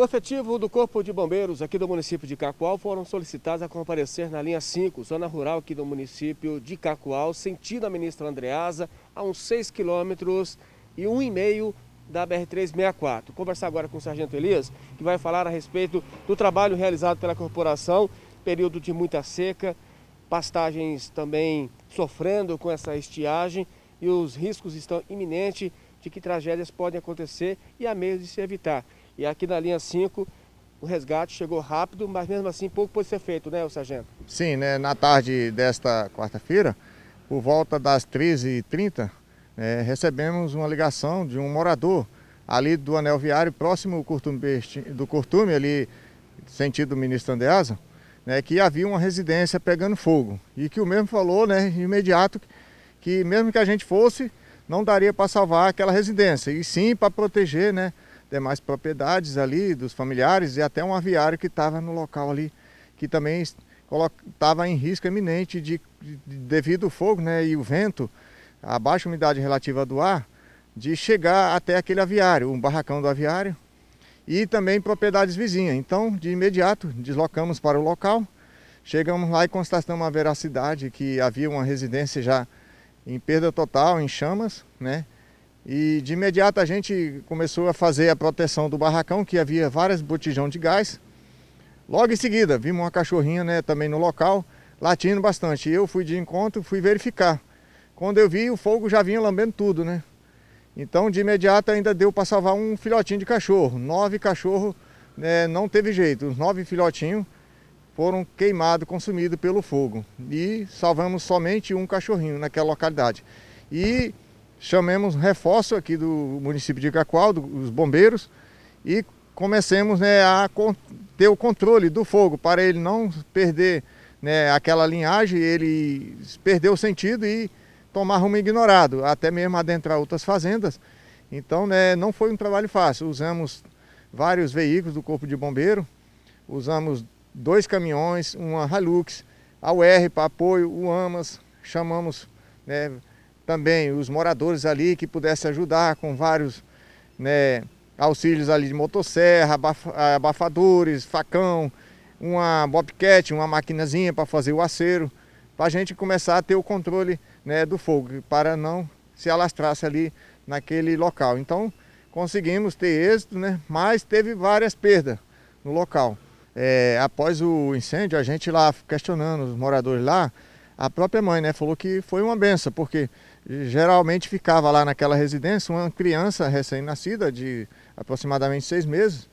O efetivo do Corpo de Bombeiros aqui do município de Cacoal foram solicitados a comparecer na linha 5, zona rural aqui do município de Cacoal, sentido a ministra Andreasa, a uns 6 quilômetros e 1,5 da BR-364. conversar agora com o Sargento Elias, que vai falar a respeito do trabalho realizado pela corporação, período de muita seca, pastagens também sofrendo com essa estiagem e os riscos estão iminentes de que tragédias podem acontecer e há meios de se evitar. E aqui na linha 5, o resgate chegou rápido, mas mesmo assim pouco pode ser feito, né, sargento? Sim, né, na tarde desta quarta-feira, por volta das 13h30, é, né, recebemos uma ligação de um morador ali do anel viário, próximo do Curtume, ali sentido ministro Andeasa, né, que havia uma residência pegando fogo. E que o mesmo falou, né, imediato, que mesmo que a gente fosse, não daria para salvar aquela residência, e sim para proteger, né, demais propriedades ali, dos familiares e até um aviário que estava no local ali, que também estava em risco iminente de, de, devido ao fogo né, e o vento, a baixa umidade relativa do ar, de chegar até aquele aviário, um barracão do aviário e também propriedades vizinhas. Então, de imediato, deslocamos para o local, chegamos lá e constatamos a veracidade que havia uma residência já em perda total, em chamas, né? E de imediato a gente começou a fazer a proteção do barracão, que havia várias botijões de gás. Logo em seguida, vimos uma cachorrinha né, também no local, latindo bastante. eu fui de encontro, fui verificar. Quando eu vi, o fogo já vinha lambendo tudo, né? Então, de imediato, ainda deu para salvar um filhotinho de cachorro. Nove cachorros, né, não teve jeito. Os nove filhotinhos foram queimados, consumidos pelo fogo. E salvamos somente um cachorrinho naquela localidade. E chamemos um reforço aqui do município de Cacoal, dos bombeiros, e comecemos né, a ter o controle do fogo, para ele não perder né, aquela linhagem, ele perder o sentido e tomar rumo ignorado, até mesmo adentrar outras fazendas. Então né, não foi um trabalho fácil, usamos vários veículos do Corpo de Bombeiro, usamos dois caminhões, uma halux, a UR para apoio, o AMAS, chamamos né, também os moradores ali que pudessem ajudar com vários né, auxílios ali de motosserra, abafadores, facão, uma bobcat, uma maquinazinha para fazer o aceiro, para a gente começar a ter o controle né, do fogo, para não se alastrasse ali naquele local. Então conseguimos ter êxito, né, mas teve várias perdas no local. É, após o incêndio, a gente lá questionando os moradores lá, a própria mãe né, falou que foi uma benção, porque geralmente ficava lá naquela residência uma criança recém-nascida de aproximadamente seis meses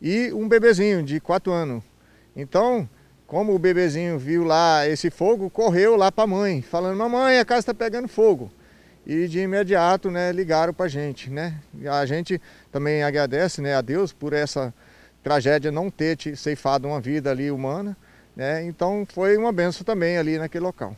e um bebezinho de quatro anos. Então, como o bebezinho viu lá esse fogo, correu lá para a mãe, falando: "Mamãe, a casa está pegando fogo". E de imediato, né, ligaram para a gente, né? A gente também agradece, né, a Deus por essa tragédia não ter ceifado uma vida ali humana, né? Então, foi uma benção também ali naquele local.